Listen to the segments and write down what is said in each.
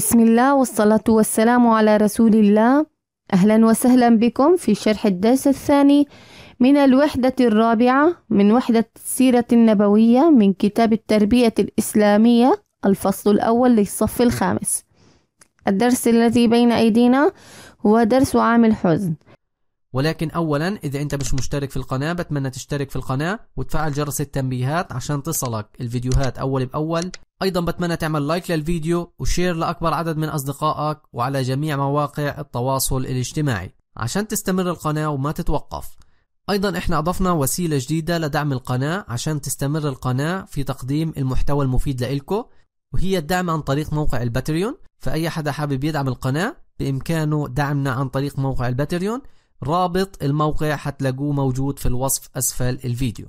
بسم الله والصلاة والسلام على رسول الله أهلا وسهلا بكم في شرح الدرس الثاني من الوحدة الرابعة من وحدة السيرة النبوية من كتاب التربية الإسلامية الفصل الأول للصف الخامس الدرس الذي بين أيدينا هو درس عام الحزن ولكن اولا اذا انت مش مشترك في القناة بتمنى تشترك في القناة وتفعل جرس التنبيهات عشان تصلك الفيديوهات اول باول أيضا بتمنى تعمل لايك للفيديو وشير لأكبر عدد من أصدقائك وعلى جميع مواقع التواصل الاجتماعي عشان تستمر القناة وما تتوقف أيضا إحنا أضفنا وسيلة جديدة لدعم القناة عشان تستمر القناة في تقديم المحتوى المفيد لإلكو وهي الدعم عن طريق موقع الباتريون فأي حدا حابب يدعم القناة بإمكانه دعمنا عن طريق موقع الباتريون رابط الموقع حتلاقوه موجود في الوصف أسفل الفيديو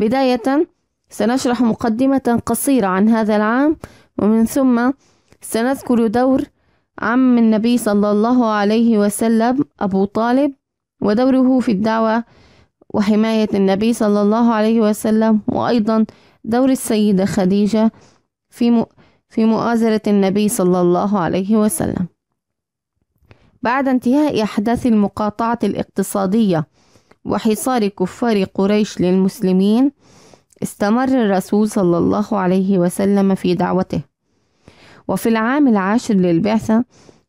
بداية سنشرح مقدمة قصيرة عن هذا العام ومن ثم سنذكر دور عم النبي صلى الله عليه وسلم أبو طالب ودوره في الدعوة وحماية النبي صلى الله عليه وسلم وأيضا دور السيدة خديجة في في مؤازرة النبي صلى الله عليه وسلم بعد انتهاء أحداث المقاطعة الاقتصادية وحصار كفار قريش للمسلمين استمر الرسول صلى الله عليه وسلم في دعوته وفي العام العاشر للبعثة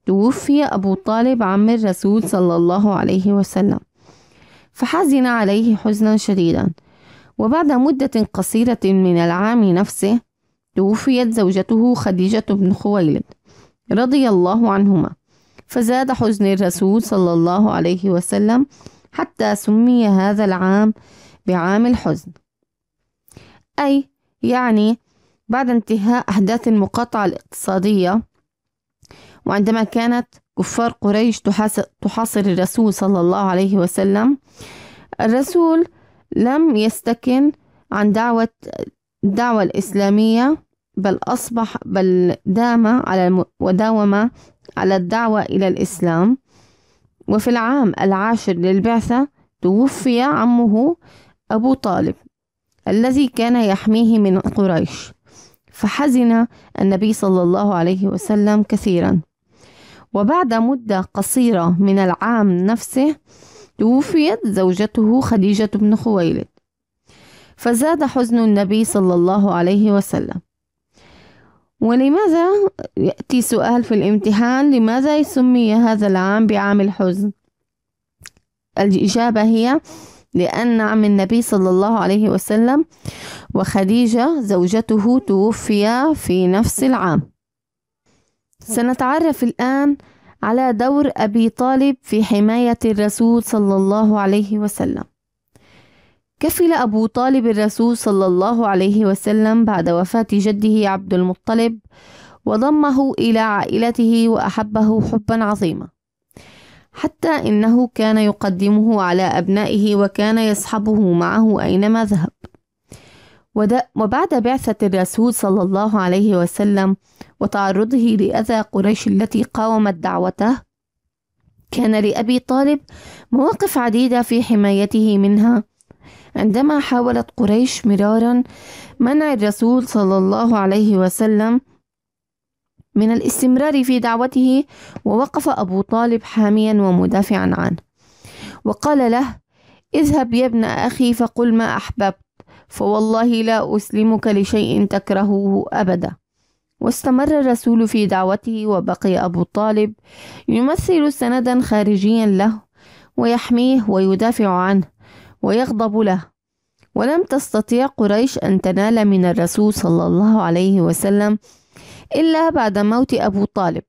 توفي أبو طالب عم الرسول صلى الله عليه وسلم فحزن عليه حزنا شديدا وبعد مدة قصيرة من العام نفسه توفيت زوجته خديجة بن خويلد رضي الله عنهما فزاد حزن الرسول صلى الله عليه وسلم حتى سمي هذا العام بعام الحزن أي يعني بعد انتهاء أحداث المقاطعة الاقتصادية وعندما كانت كفار قريش تحاصر الرسول صلى الله عليه وسلم الرسول لم يستكن عن دعوة الدعوة الإسلامية بل أصبح بل دام على وداوم على الدعوة إلى الإسلام وفي العام العاشر للبعثة توفي عمه أبو طالب الذي كان يحميه من قريش فحزن النبي صلى الله عليه وسلم كثيرا وبعد مدة قصيرة من العام نفسه توفيت زوجته خديجة بن خويلد فزاد حزن النبي صلى الله عليه وسلم ولماذا يأتي سؤال في الامتحان لماذا يسمي هذا العام بعام الحزن الإجابة هي لأن عم النبي صلى الله عليه وسلم وخديجة زوجته توفيا في نفس العام سنتعرف الآن على دور أبي طالب في حماية الرسول صلى الله عليه وسلم كفل أبو طالب الرسول صلى الله عليه وسلم بعد وفاة جده عبد المطلب وضمه إلى عائلته وأحبه حبا عظيما حتى إنه كان يقدمه على أبنائه وكان يصحبه معه أينما ذهب وبعد بعثة الرسول صلى الله عليه وسلم وتعرضه لأذى قريش التي قاومت دعوته كان لأبي طالب مواقف عديدة في حمايته منها عندما حاولت قريش مرارا منع الرسول صلى الله عليه وسلم من الاستمرار في دعوته ووقف أبو طالب حاميا ومدافعا عنه وقال له اذهب يا ابن أخي فقل ما أحببت فوالله لا أسلمك لشيء تكرهه أبدا واستمر الرسول في دعوته وبقي أبو طالب يمثل سندا خارجيا له ويحميه ويدافع عنه ويغضب له ولم تستطيع قريش أن تنال من الرسول صلى الله عليه وسلم إلا بعد موت أبو طالب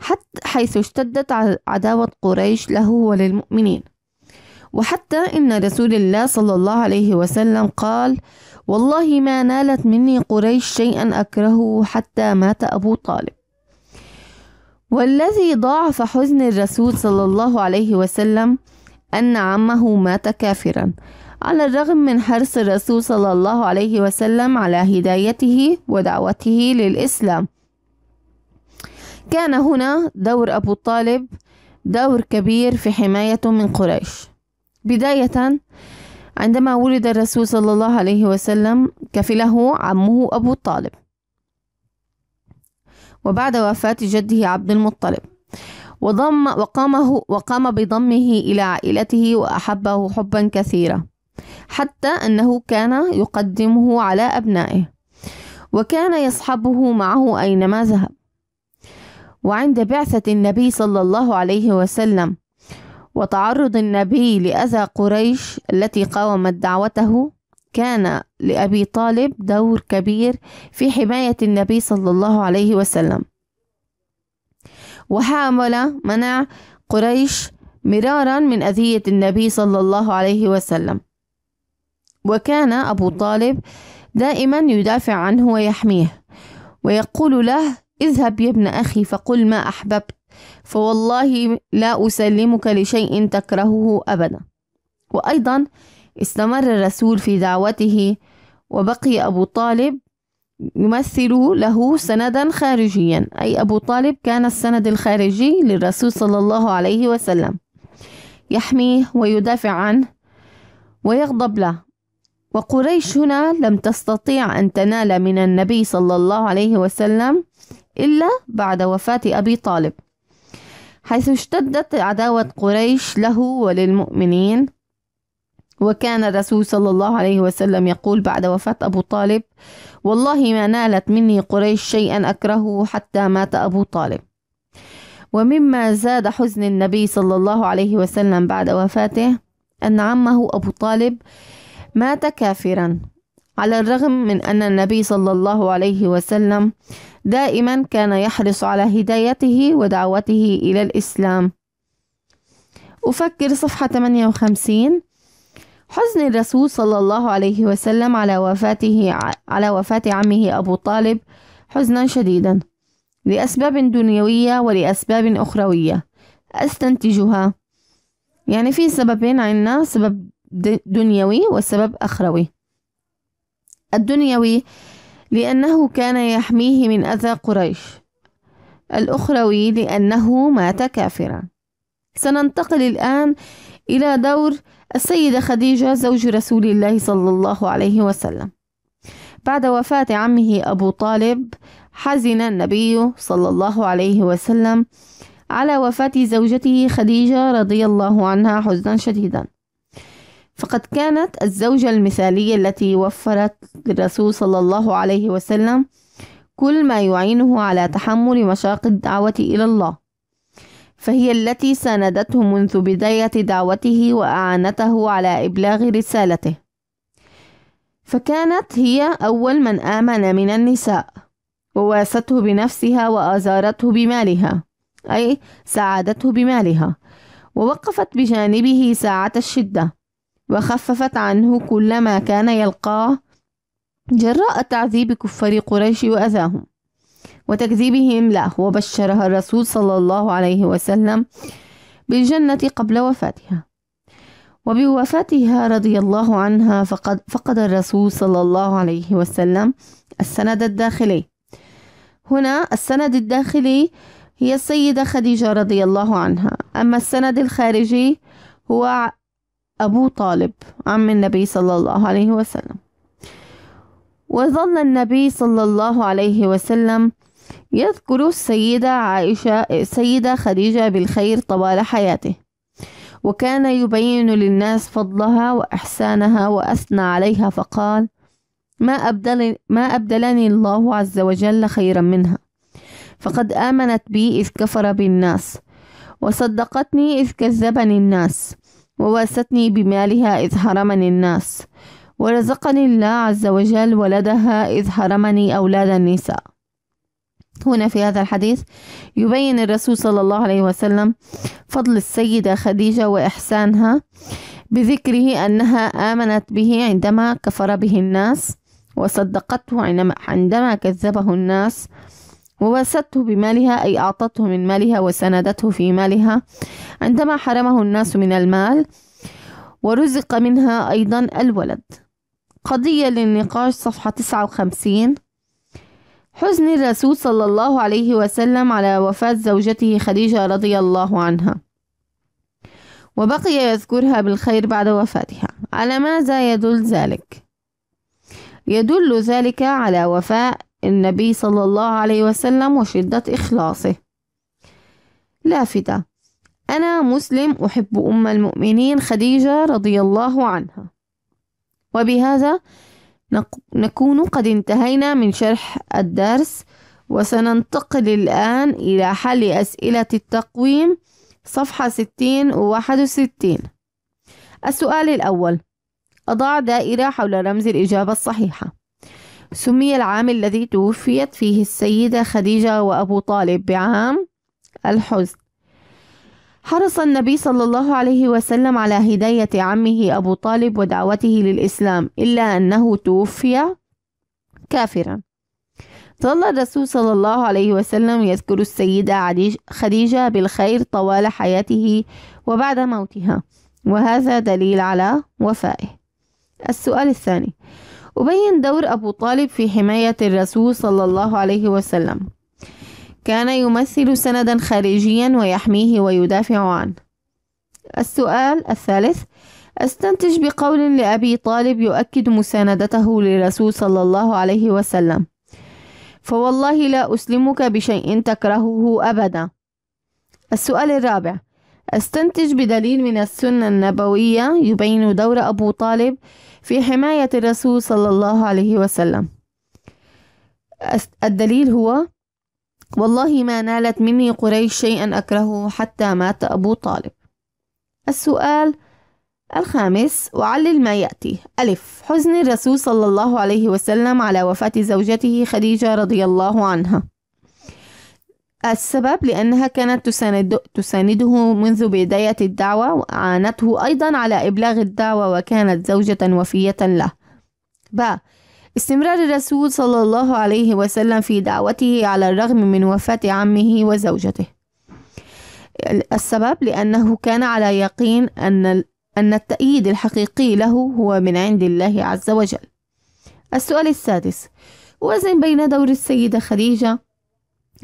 حتى حيث اشتدت عداوة قريش له وللمؤمنين وحتى إن رسول الله صلى الله عليه وسلم قال والله ما نالت مني قريش شيئا أكرهه حتى مات أبو طالب والذي ضاعف حزن الرسول صلى الله عليه وسلم أن عمه مات كافرا على الرغم من حرص الرسول صلى الله عليه وسلم على هدايته ودعوته للإسلام كان هنا دور أبو طالب دور كبير في حماية من قريش بداية عندما ولد الرسول صلى الله عليه وسلم كفله عمه أبو طالب وبعد وفاة جده عبد المطلب وضم وقامه وقام بضمه إلى عائلته وأحبه حبا كثيرا حتى أنه كان يقدمه على أبنائه وكان يصحبه معه أينما ذهب وعند بعثة النبي صلى الله عليه وسلم وتعرض النبي لأذى قريش التي قاومت دعوته كان لأبي طالب دور كبير في حماية النبي صلى الله عليه وسلم وحاول منع قريش مرارا من أذية النبي صلى الله عليه وسلم وكان أبو طالب دائما يدافع عنه ويحميه ويقول له اذهب يا ابن أخي فقل ما أحببت فوالله لا أسلمك لشيء تكرهه أبدا وأيضا استمر الرسول في دعوته وبقي أبو طالب يمثل له سندا خارجيا أي أبو طالب كان السند الخارجي للرسول صلى الله عليه وسلم يحميه ويدافع عنه ويغضب له وقريش هنا لم تستطيع أن تنال من النبي صلى الله عليه وسلم إلا بعد وفاة أبي طالب حيث اشتدت عداوة قريش له وللمؤمنين وكان الرسول صلى الله عليه وسلم يقول بعد وفاة أبو طالب والله ما نالت مني قريش شيئا أكرهه حتى مات أبو طالب ومما زاد حزن النبي صلى الله عليه وسلم بعد وفاته أن عمه أبو طالب مات كافرا على الرغم من أن النبي صلى الله عليه وسلم دائما كان يحرص على هدايته ودعوته إلى الإسلام أفكر صفحة 58 حزن الرسول صلى الله عليه وسلم على وفاته على وفاة عمه أبو طالب حزنا شديدا لأسباب دنيوية ولأسباب أخروية أستنتجها يعني في سببين عنا سبب دنيوي وسبب أخروي الدنيوي لأنه كان يحميه من أذى قريش الأخروي لأنه مات كافرا سننتقل الآن إلى دور السيدة خديجة زوج رسول الله صلى الله عليه وسلم بعد وفاة عمه أبو طالب حزن النبي صلى الله عليه وسلم على وفاة زوجته خديجة رضي الله عنها حزنا شديدا فقد كانت الزوجة المثالية التي وفرت للرسول صلى الله عليه وسلم كل ما يعينه على تحمل مشاق الدعوة إلى الله فهي التي ساندته منذ بداية دعوته وأعانته على إبلاغ رسالته فكانت هي أول من آمن من النساء وواسته بنفسها وآزارته بمالها أي ساعدته بمالها ووقفت بجانبه ساعة الشدة وخففت عنه كل ما كان يلقاه جراء تعذيب كفار قريش وأذاهم وتكذيبهم له وبشرها الرسول صلى الله عليه وسلم بالجنة قبل وفاتها وبوفاتها رضي الله عنها فقد فقد الرسول صلى الله عليه وسلم السند الداخلي هنا السند الداخلي هي السيدة خديجة رضي الله عنها أما السند الخارجي هو أبو طالب عم النبي صلى الله عليه وسلم وظل النبي صلى الله عليه وسلم يذكر السيدة عائشة السيدة خديجة بالخير طوال حياته وكان يبين للناس فضلها وإحسانها وأثنى عليها فقال ما, أبدل ما أبدلني الله عز وجل خيرا منها فقد آمنت بي إذ كفر بالناس وصدقتني إذ كذبني الناس وواستني بمالها إذ حرمني الناس ورزقني الله عز وجل ولدها إذ حرمني أولاد النساء هنا في هذا الحديث يبين الرسول صلى الله عليه وسلم فضل السيدة خديجة وإحسانها بذكره أنها آمنت به عندما كفر به الناس وصدقته عندما كذبه الناس ووسته بمالها أي أعطته من مالها وسندته في مالها عندما حرمه الناس من المال ورزق منها أيضا الولد قضية للنقاش صفحة 59 حزن الرسول صلى الله عليه وسلم على وفاة زوجته خديجة رضي الله عنها وبقي يذكرها بالخير بعد وفاتها على ماذا يدل ذلك؟ يدل ذلك على وفاء النبي صلى الله عليه وسلم وشدة إخلاصه لافتة أنا مسلم أحب أم المؤمنين خديجة رضي الله عنها وبهذا نكون قد انتهينا من شرح الدرس وسننتقل الآن إلى حل أسئلة التقويم صفحة 60 و 61 السؤال الأول أضع دائرة حول رمز الإجابة الصحيحة سمي العام الذي توفيت فيه السيدة خديجة وأبو طالب بعام الحزن حرص النبي صلى الله عليه وسلم على هداية عمه أبو طالب ودعوته للإسلام إلا أنه توفي كافرا ظل الرسول صلى الله عليه وسلم يذكر السيدة خديجة بالخير طوال حياته وبعد موتها وهذا دليل على وفائه السؤال الثاني أبين دور أبو طالب في حماية الرسول صلى الله عليه وسلم كان يمثل سندا خارجيا ويحميه ويدافع عنه السؤال الثالث استنتج بقول لأبي طالب يؤكد مساندته للرسول صلى الله عليه وسلم فوالله لا أسلمك بشيء تكرهه أبدا السؤال الرابع استنتج بدليل من السنة النبوية يبين دور أبو طالب في حماية الرسول صلى الله عليه وسلم الدليل هو والله ما نالت مني قريش شيئا أكرهه حتى مات أبو طالب السؤال الخامس وعلل ما يأتي ألف حزن الرسول صلى الله عليه وسلم على وفاة زوجته خديجة رضي الله عنها السبب لأنها كانت تساند تسانده منذ بداية الدعوة وأعانته أيضا على إبلاغ الدعوة وكانت زوجة وفية له ب استمرار الرسول صلى الله عليه وسلم في دعوته على الرغم من وفاة عمه وزوجته السبب لأنه كان على يقين أن أن التأييد الحقيقي له هو من عند الله عز وجل السؤال السادس وزن بين دور السيدة خديجة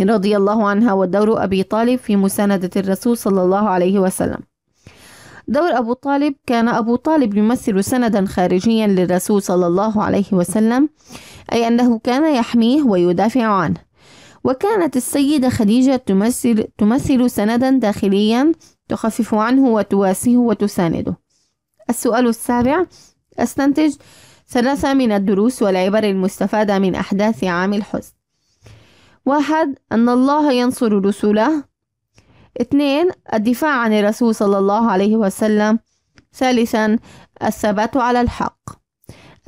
رضي الله عنها ودور أبي طالب في مساندة الرسول صلى الله عليه وسلم دور أبو طالب كان أبو طالب يمثل سندا خارجيا للرسول صلى الله عليه وسلم أي أنه كان يحميه ويدافع عنه وكانت السيدة خديجة تمثل, تمثل سندا داخليا تخفف عنه وتواسيه وتسانده السؤال السابع استنتج ثلاثة من الدروس والعبر المستفادة من أحداث عام الحزن واحد أن الله ينصر رسله اثنين الدفاع عن الرسول صلى الله عليه وسلم ثالثا الثبات على الحق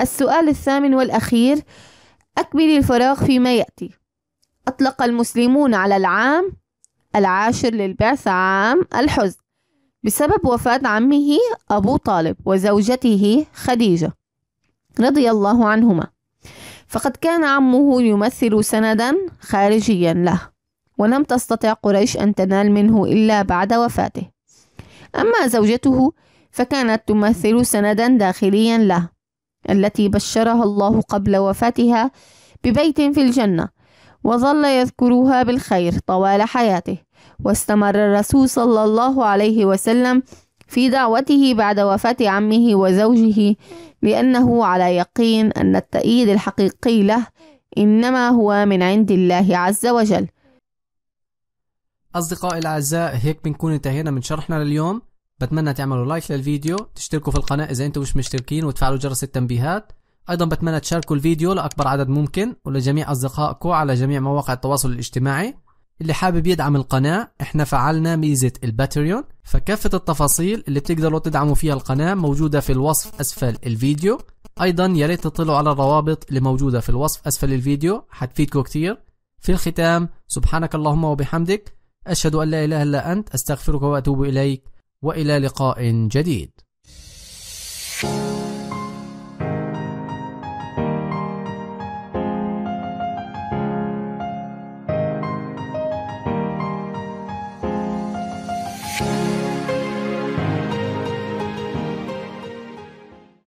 السؤال الثامن والأخير أكمل الفراغ فيما يأتي أطلق المسلمون على العام العاشر للبعث عام الحزن بسبب وفاة عمه أبو طالب وزوجته خديجة رضي الله عنهما فقد كان عمه يمثل سندا خارجيا له ولم تستطع قريش أن تنال منه إلا بعد وفاته أما زوجته فكانت تمثل سندا داخليا له التي بشرها الله قبل وفاتها ببيت في الجنة وظل يذكرها بالخير طوال حياته واستمر الرسول صلى الله عليه وسلم في دعوته بعد وفاة عمه وزوجه لأنه على يقين أن التأييد الحقيقي له إنما هو من عند الله عز وجل أصدقائي الأعزاء هيك بنكون انتهينا من شرحنا لليوم بتمنى تعملوا لايك للفيديو تشتركوا في القناة إذا أنتم مش مشتركين وتفعلوا جرس التنبيهات أيضا بتمنى تشاركوا الفيديو لأكبر عدد ممكن ولجميع أصدقائكم على جميع مواقع التواصل الاجتماعي اللي حابب يدعم القناة احنا فعلنا ميزة الباتريون فكافة التفاصيل اللي بتقدروا تدعموا فيها القناة موجودة في الوصف أسفل الفيديو أيضا يا ريت تطلعوا على الروابط اللي موجودة في الوصف أسفل الفيديو حتفيدكم كتير في الختام سبحانك اللهم وبحمدك أشهد أن لا إله إلا أنت أستغفرك وأتوب إليك وإلى لقاء جديد.